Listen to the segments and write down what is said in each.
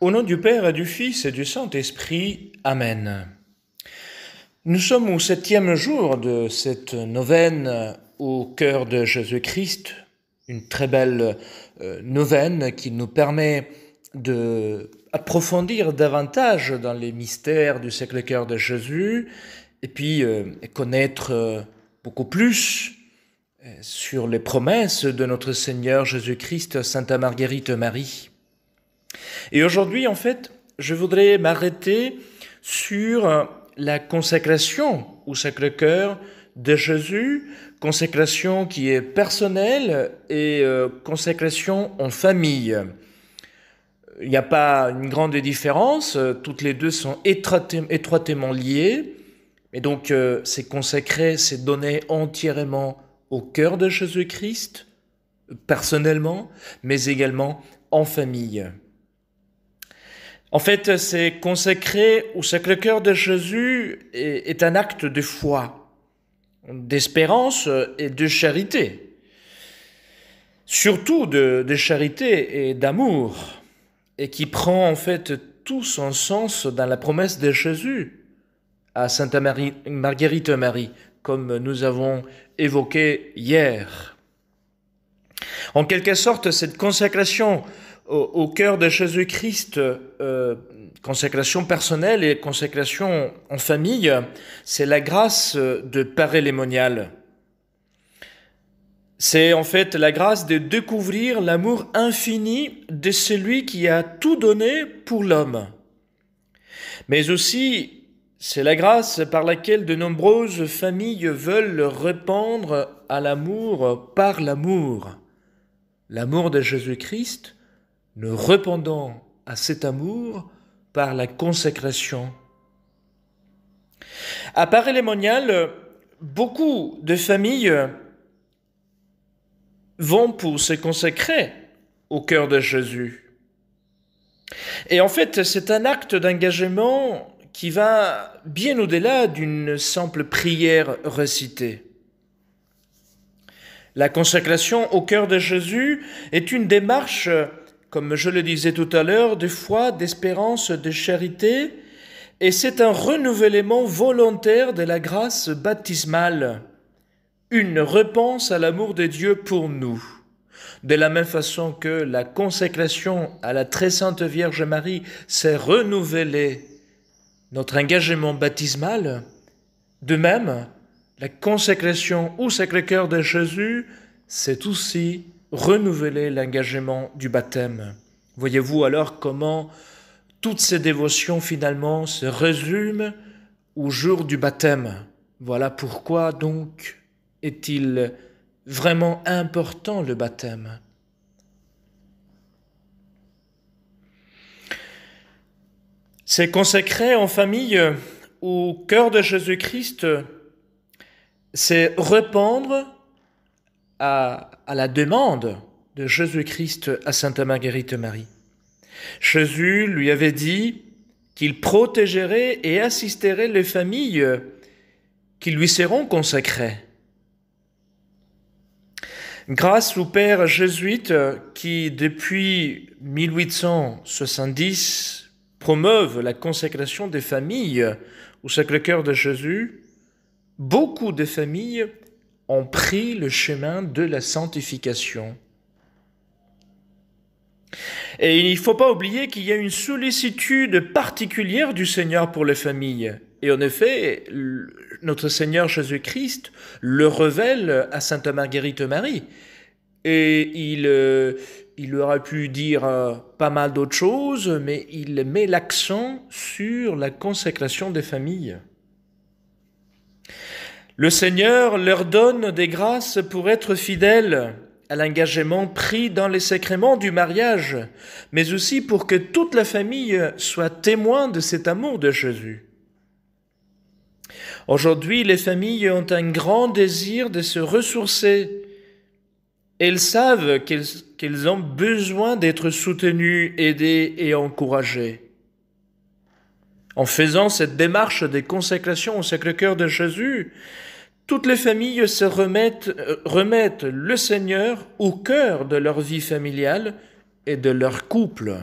Au nom du Père et du Fils et du Saint-Esprit. Amen. Nous sommes au septième jour de cette novène au cœur de Jésus-Christ, une très belle euh, novène qui nous permet de approfondir davantage dans les mystères du siècle cœur de Jésus et puis euh, connaître euh, beaucoup plus sur les promesses de notre Seigneur Jésus-Christ, Sainte Marguerite Marie. Et aujourd'hui, en fait, je voudrais m'arrêter sur euh, la consécration au Sacré-Cœur de Jésus, consécration qui est personnelle et euh, consécration en famille. Il n'y a pas une grande différence, euh, toutes les deux sont étroitement liées, Mais donc c'est consacré, c'est donné entièrement au cœur de Jésus-Christ, personnellement, mais également en famille. En fait, c'est consacré au le cœur de Jésus est, un acte de foi, d'espérance et de charité. Surtout de, charité et d'amour, et qui prend en fait tout son sens dans la promesse de Jésus à Sainte Marguerite Marie, comme nous avons évoqué hier. En quelque sorte, cette consécration au, cœur de Jésus-Christ, euh, consécration personnelle et consécration en famille, c'est la grâce de parélémonial. C'est en fait la grâce de découvrir l'amour infini de celui qui a tout donné pour l'homme. Mais aussi, c'est la grâce par laquelle de nombreuses familles veulent répandre à l'amour par l'amour l'amour de Jésus-Christ, nous répondons à cet amour par la consécration. À part beaucoup de familles vont pour se consacrer au cœur de Jésus. Et en fait, c'est un acte d'engagement qui va bien au-delà d'une simple prière récitée. La consécration au cœur de Jésus est une démarche, comme je le disais tout à l'heure, de foi, d'espérance, de charité, et c'est un renouvellement volontaire de la grâce baptismale, une réponse à l'amour de Dieu pour nous. De la même façon que la consécration à la très sainte Vierge Marie s'est renouvelée, notre engagement baptismal, de même, la consécration au Sacré-Cœur de Jésus, c'est aussi renouveler l'engagement du baptême. Voyez-vous alors comment toutes ces dévotions finalement se résument au jour du baptême. Voilà pourquoi donc est-il vraiment important le baptême. C'est consacré en famille au cœur de Jésus-Christ c'est répondre à, la demande de Jésus-Christ à Sainte Marguerite Marie. Jésus lui avait dit qu'il protégerait et assisterait les familles qui lui seront consacrées. Grâce au père jésuite qui, depuis 1870, promeuve la consécration des familles au Sacré-Cœur de Jésus, beaucoup de familles ont pris le chemin de la sanctification. Et il ne faut pas oublier qu'il y a une sollicitude particulière du Seigneur pour les familles. Et en effet, notre Seigneur Jésus-Christ le révèle à Sainte Marguerite Marie. Et il, euh, il aurait pu dire euh, pas mal d'autres choses, mais il met l'accent sur la consécration des familles. Le Seigneur leur donne des grâces pour être fidèles à l'engagement pris dans les sacrements du mariage, mais aussi pour que toute la famille soit témoin de cet amour de Jésus. Aujourd'hui, les familles ont un grand désir de se ressourcer. Elles savent qu'elles ont besoin d'être soutenues, aidées et encouragées. En faisant cette démarche des consécrations au Sacré-Cœur de Jésus, toutes les familles se remettent, euh, remettent le Seigneur au cœur de leur vie familiale et de leur couple.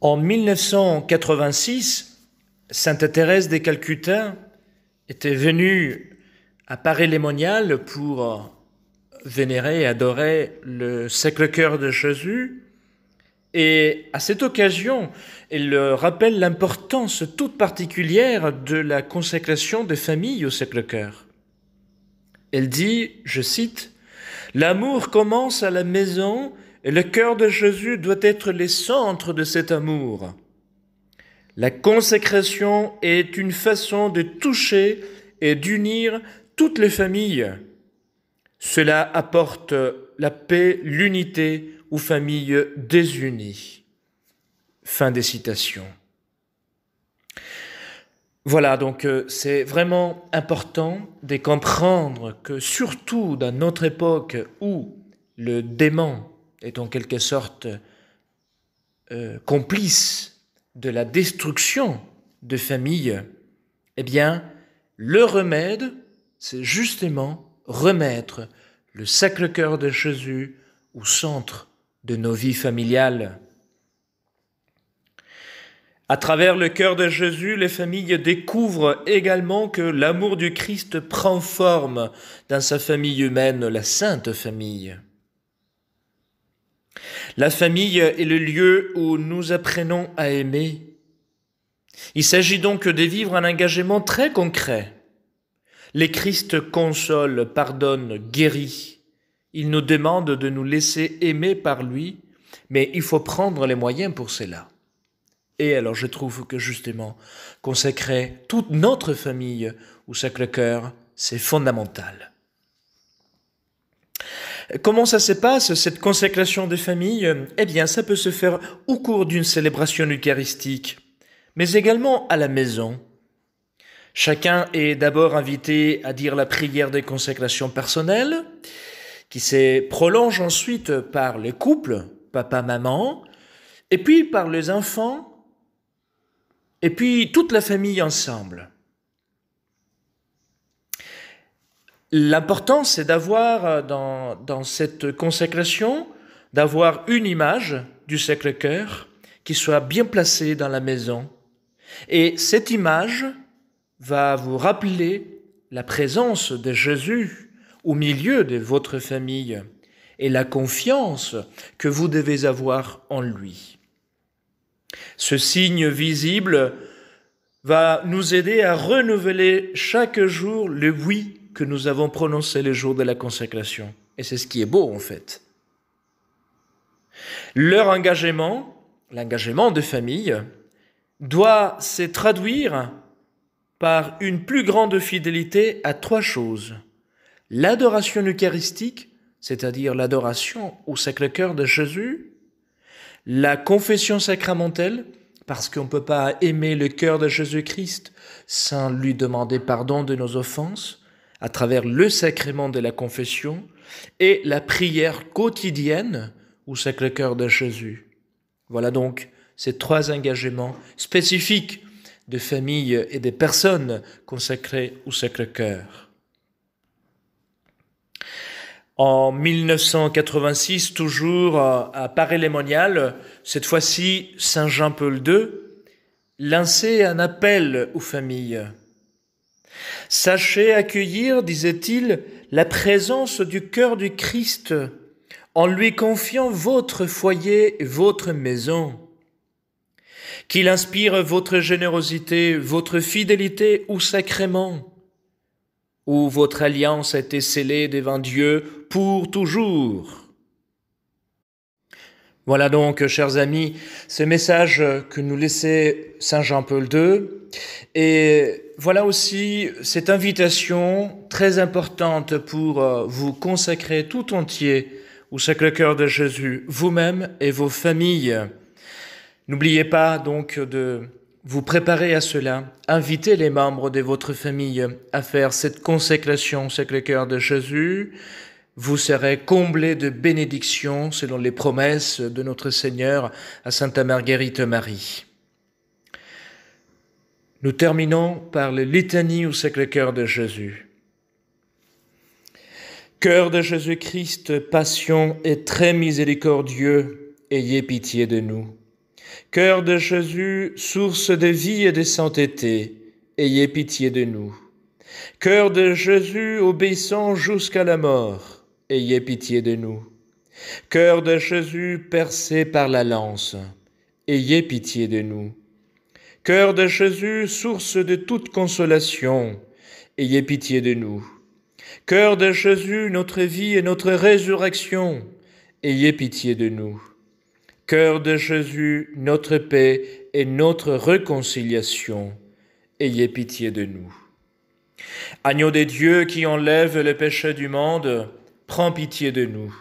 En 1986, Sainte Thérèse des Calcutta était venue à paris les pour vénérer et adorer le Sacré-Cœur de Jésus. Et à cette occasion, elle rappelle l'importance toute particulière de la consécration des familles au Sacré-Cœur. Elle dit, je cite, L'amour commence à la maison et le cœur de Jésus doit être le centre de cet amour. La consécration est une façon de toucher et d'unir toutes les familles. Cela apporte la paix, l'unité, ou familles désunies. Fin des citations. Voilà, donc euh, c'est vraiment important de comprendre que surtout dans notre époque où le démon est en quelque sorte euh, complice de la destruction de familles, eh bien, le remède, c'est justement remettre le sacre cœur de Jésus au centre de nos vies familiales. À travers le cœur de Jésus, les familles découvrent également que l'amour du Christ prend forme dans sa famille humaine, la Sainte Famille. La famille est le lieu où nous apprenons à aimer. Il s'agit donc de vivre un engagement très concret. Les Christ consolent, pardonnent, guérissent. Il nous demande de nous laisser aimer par lui, mais il faut prendre les moyens pour cela. Et alors je trouve que justement, consacrer toute notre famille au le cœur c'est fondamental. Comment ça se passe, cette consécration des familles Eh bien, ça peut se faire au cours d'une célébration eucharistique, mais également à la maison. Chacun est d'abord invité à dire la prière des consécrations personnelles, qui se prolonge ensuite par les couples, papa-maman, et puis par les enfants, et puis toute la famille ensemble. L'important, c'est d'avoir euh, dans, dans cette consécration, d'avoir une image du Sacré-Cœur qui soit bien placée dans la maison. Et cette image va vous rappeler la présence de Jésus au milieu de votre famille et la confiance que vous devez avoir en lui. Ce signe visible va nous aider à renouveler chaque jour le oui que nous avons prononcé le jour de la consécration. Et c'est ce qui est beau en fait. Leur engagement, l'engagement de famille, doit se traduire par une plus grande fidélité à trois choses l'adoration eucharistique, c'est-à-dire l'adoration au sacre cœur de Jésus, la confession sacramentelle, parce qu'on ne peut pas aimer le cœur de Jésus-Christ sans lui demander pardon de nos offenses, à travers le sacrement de la confession, et la prière quotidienne au sacre cœur de Jésus. Voilà donc ces trois engagements spécifiques de familles et des personnes consacrées au sacre cœur en 1986, toujours à paris les cette fois-ci Saint-Jean-Paul II, lançait un appel aux familles. Sachez accueillir, disait-il, la présence du cœur du Christ en lui confiant votre foyer et votre maison. Qu'il inspire votre générosité, votre fidélité ou sacrement où votre alliance a été scellée devant Dieu pour toujours. Voilà donc, chers amis, ce message que nous laissait Saint Jean-Paul II. Et voilà aussi cette invitation très importante pour euh, vous consacrer tout entier au Sacré-Cœur de Jésus, vous-même et vos familles. N'oubliez pas donc de vous préparez à cela, invitez les membres de votre famille à faire cette consécration, au le cœur de Jésus, vous serez comblés de bénédictions selon les promesses de notre Seigneur à Sainte Marguerite Marie. Nous terminons par le litanie au Sacré-Cœur de Jésus. Cœur de Jésus-Christ, passion et très miséricordieux, ayez pitié de nous. Cœur de Jésus, source de vie et de sainteté, ayez pitié de nous. Cœur de Jésus, obéissant jusqu'à la mort, ayez pitié de nous. Cœur de Jésus, percé par la lance, ayez pitié de nous. Cœur de Jésus, source de toute consolation, ayez pitié de nous. Cœur de Jésus, notre vie et notre résurrection, ayez pitié de nous. Cœur de Jésus, notre paix et notre réconciliation, ayez pitié de nous. Agneau des dieux qui enlève le péché du monde, prends pitié de nous.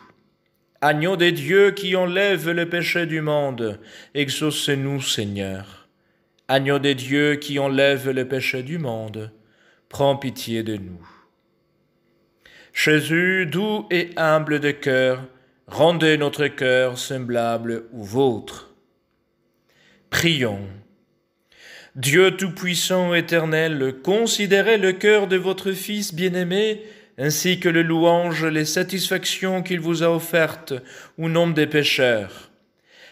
Agneau des dieux qui enlève le péché du monde, exauce-nous Seigneur. Agneau des dieux qui enlève le péché du monde, prends pitié de nous. Jésus, doux et humble de cœur, rendez notre cœur semblable au vôtre. Prions. Dieu Tout-Puissant, Éternel, considérez le cœur de votre Fils bien-aimé, ainsi que le louange, les satisfactions qu'il vous a offertes au nom des pécheurs.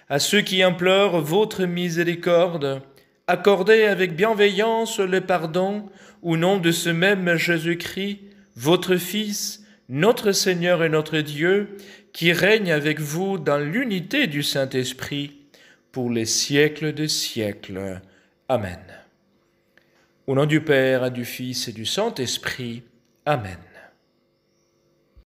À ceux qui implorent votre miséricorde, accordez avec bienveillance le pardon au nom de ce même Jésus-Christ, votre Fils, notre Seigneur et notre Dieu, qui règne avec vous dans l'unité du Saint-Esprit pour les siècles des siècles. Amen. Au nom du Père, du Fils et du Saint-Esprit. Amen.